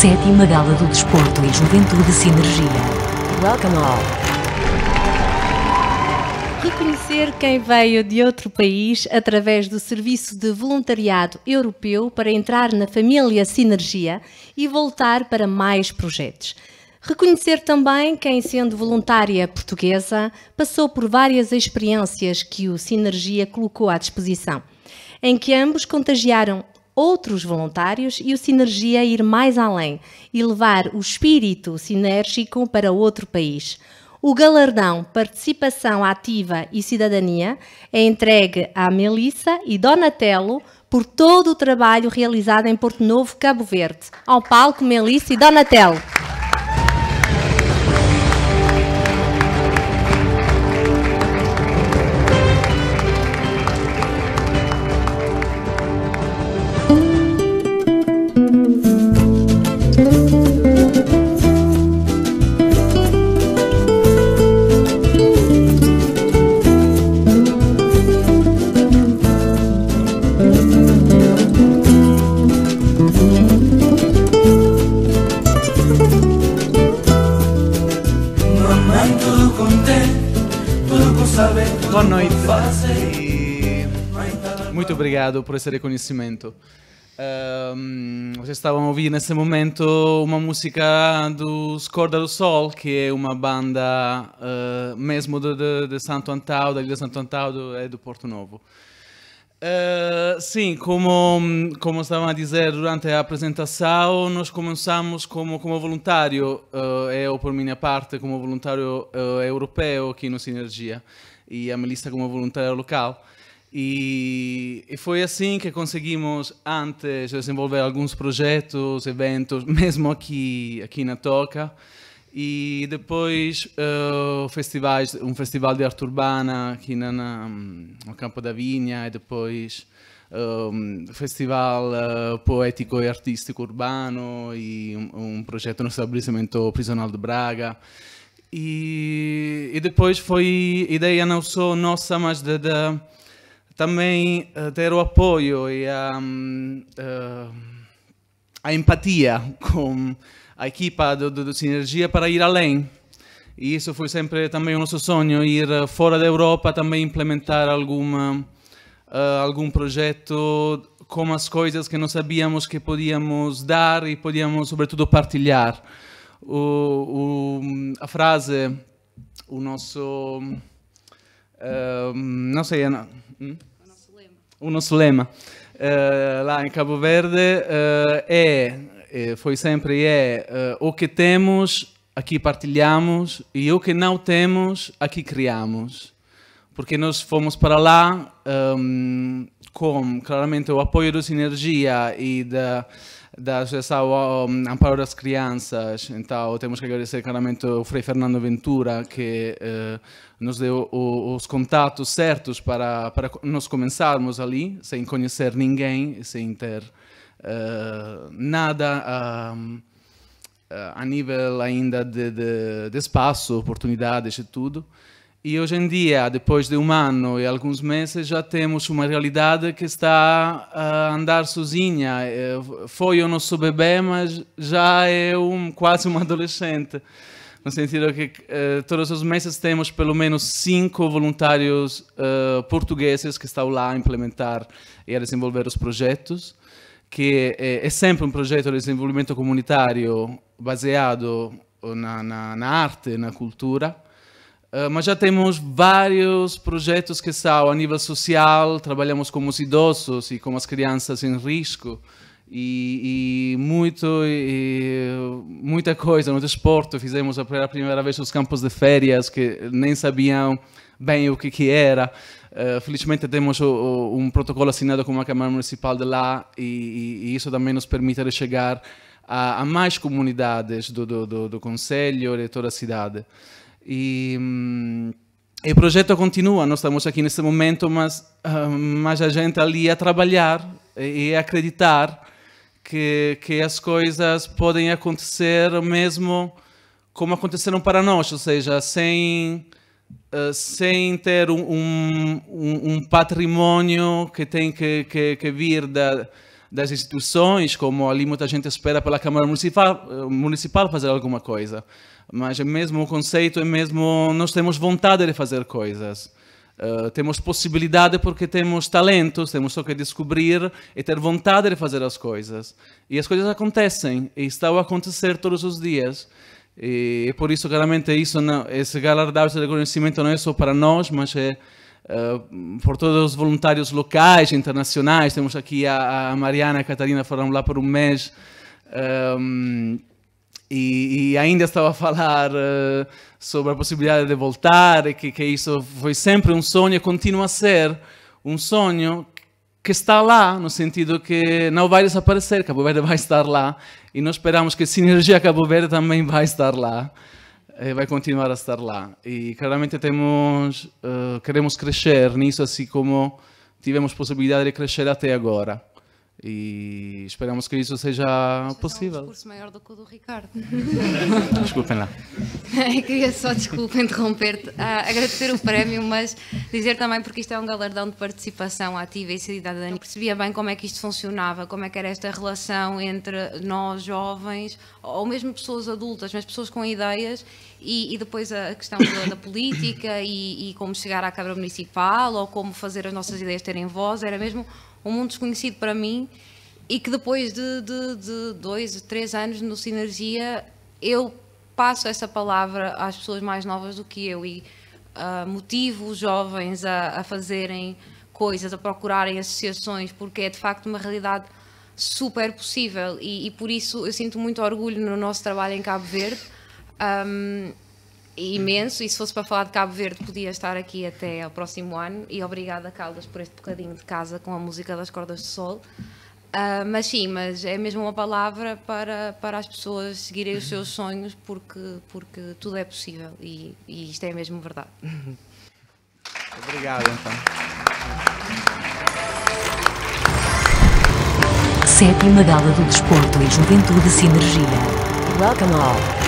Sétima Gala do Desporto e Juventude Sinergia. Welcome all. Reconhecer quem veio de outro país através do Serviço de Voluntariado Europeu para entrar na família Sinergia e voltar para mais projetos. Reconhecer também quem, sendo voluntária portuguesa, passou por várias experiências que o Sinergia colocou à disposição, em que ambos contagiaram outros voluntários e o Sinergia ir mais além e levar o espírito sinérgico para outro país. O galardão Participação Ativa e Cidadania é entregue à Melissa e Donatello por todo o trabalho realizado em Porto Novo, Cabo Verde. Ao palco, Melissa e Donatello. Boa noite. muito obrigado por esse reconhecimento. Um, ehm, vocês estavam a ouvir nesse momento uma música do Scorda do Sol, que é uma banda uh, mesmo de, de, de Santo Antão, da Ilha Santo Antão, do é Porto Novo. Eh, sim, como, como estavam a dizer durante a apresentação, nós começamos como, como voluntário, uh, eu por minha parte, como voluntário uh, europeu aqui no Sinergia e a Melissa como voluntária local. E, e, foi assim que conseguimos antes desenvolver alguns projetos, eventos, mesmo aqui, aqui na Toca. E depois uh, eh, festivais, um festival de arte urbana aqui na, na, no Campo da Vinha, e depois um ehm, festival eh, poético e artístico urbano, e um, um projeto no estabelecimento prisional de Braga. E, e, depois foi ideia não só nossa, mas de, de também uh, ter o apoio e a. Um, uh, a empatia com a equipa do, do, do Sinergia para ir além. E isso foi sempre também o nosso sonho, ir eh, fora da Europa, também implementar alguma, uh, eh, algum projeto com as coisas que não sabíamos que podíamos dar e podíamos, sobretudo, partilhar. O, o, a frase, o nosso. Uh, eh, não sei, Ana. Hum? O nosso lema. O nosso lema uh, lá em Cabo Verde uh, é, foi sempre é, o que temos aqui partilhamos e o que não temos aqui criamos. Porque nós fomos para lá um, ehm, com claramente o apoio do Sinergia e da da Associação Amparo das Crianças. Então, temos que agradecer claramente o Frei Fernando Ventura, que eh, nos deu o, os contatos certos para, para nós começarmos ali, sem conhecer ninguém, sem ter eh, nada a, eh, a nível ainda de, de, de espaço, oportunidades e tudo. E hoje em dia, depois de um ano e alguns meses, já temos uma realidade que está a andar sozinha. É, foi o nosso bebê, mas já é um, quase um adolescente. No sentido que é, todos os meses temos pelo menos cinco voluntários é, portugueses que estão lá a implementar e a desenvolver os projetos, que é, é sempre um projeto de desenvolvimento comunitário baseado na, na, na arte, na cultura eh, mas já temos vários projetos que são a nível social, trabalhamos com os idosos e com as crianças em risco. E, e, muito e, muita coisa no desporto fizemos pela primeira vez os campos de férias que nem sabiam bem o que, que era uh, felizmente temos o, o, um protocolo assinado com a Câmara Municipal de lá e, e isso também nos permite chegar a, a mais comunidades do, do, do, do Conselho e de toda a cidade e, e o projeto continua, nós estamos aqui nesse momento, mas, ah, mas a gente ali a trabalhar e acreditar que, que as coisas podem acontecer mesmo como aconteceram para nós, ou seja, sem, ah, sem ter um, um, um patrimônio que tem que, que, que vir da das instituições, como ali muita gente espera pela Câmara Municipal, eh, municipal fazer alguma coisa. Mas é mesmo o conceito, é mesmo nós temos vontade de fazer coisas. Uh, temos possibilidade porque temos talentos, temos só que descobrir e ter vontade de fazer as coisas. E as coisas acontecem, e estão a acontecer todos os dias. E, e por isso, claramente, isso não, esse galardão, esse reconhecimento não é só para nós, mas é ah, por todos os voluntários locais, internacionais. Temos aqui a, a Mariana e a Catarina, foram lá por um mês. Um, ah, e, e, ainda estava a falar uh, sobre a possibilidade de voltar, que, que isso foi sempre um sonho e continua a ser um sonho que está lá, no sentido que não vai desaparecer, Cabo Verde vai estar lá, e nós esperamos que a Sinergia Cabo Verde também vai estar lá. Eh, vai continuar a estar lá. E claramente temos, uh, queremos crescer nisso, assim como tivemos possibilidade de crescer até agora e esperamos que isso seja, seja possível. um discurso maior do que o do Ricardo. Desculpem lá. queria só, desculpa, interromper-te, agradecer o prémio, mas dizer também porque isto é um galardão de participação ativa e cidadania. Eu percebia bem como é que isto funcionava, como é que era esta relação entre nós, jovens, ou mesmo pessoas adultas, mas pessoas com ideias, e, e depois a questão da, da política e, e como chegar à Câmara Municipal ou como fazer as nossas ideias terem voz, era mesmo um mundo desconhecido para mim e que depois de, de, de dois, três anos no Sinergia, eu passo essa palavra às pessoas mais novas do que eu e uh, motivo os jovens a, a, fazerem coisas, a procurarem associações, porque é de facto uma realidade super possível e, e por isso eu sinto muito orgulho no nosso trabalho em Cabo Verde. Um, imenso e se fosse para falar de Cabo Verde podia estar aqui até ao próximo ano e obrigada Caldas por este bocadinho de casa com a música das cordas de sol uh, mas sim, mas é mesmo uma palavra para, para as pessoas seguirem os seus sonhos porque, porque tudo é possível e, e isto é mesmo verdade Obrigado então Sétima Gala do Desporto e Juventude Sinergia Welcome all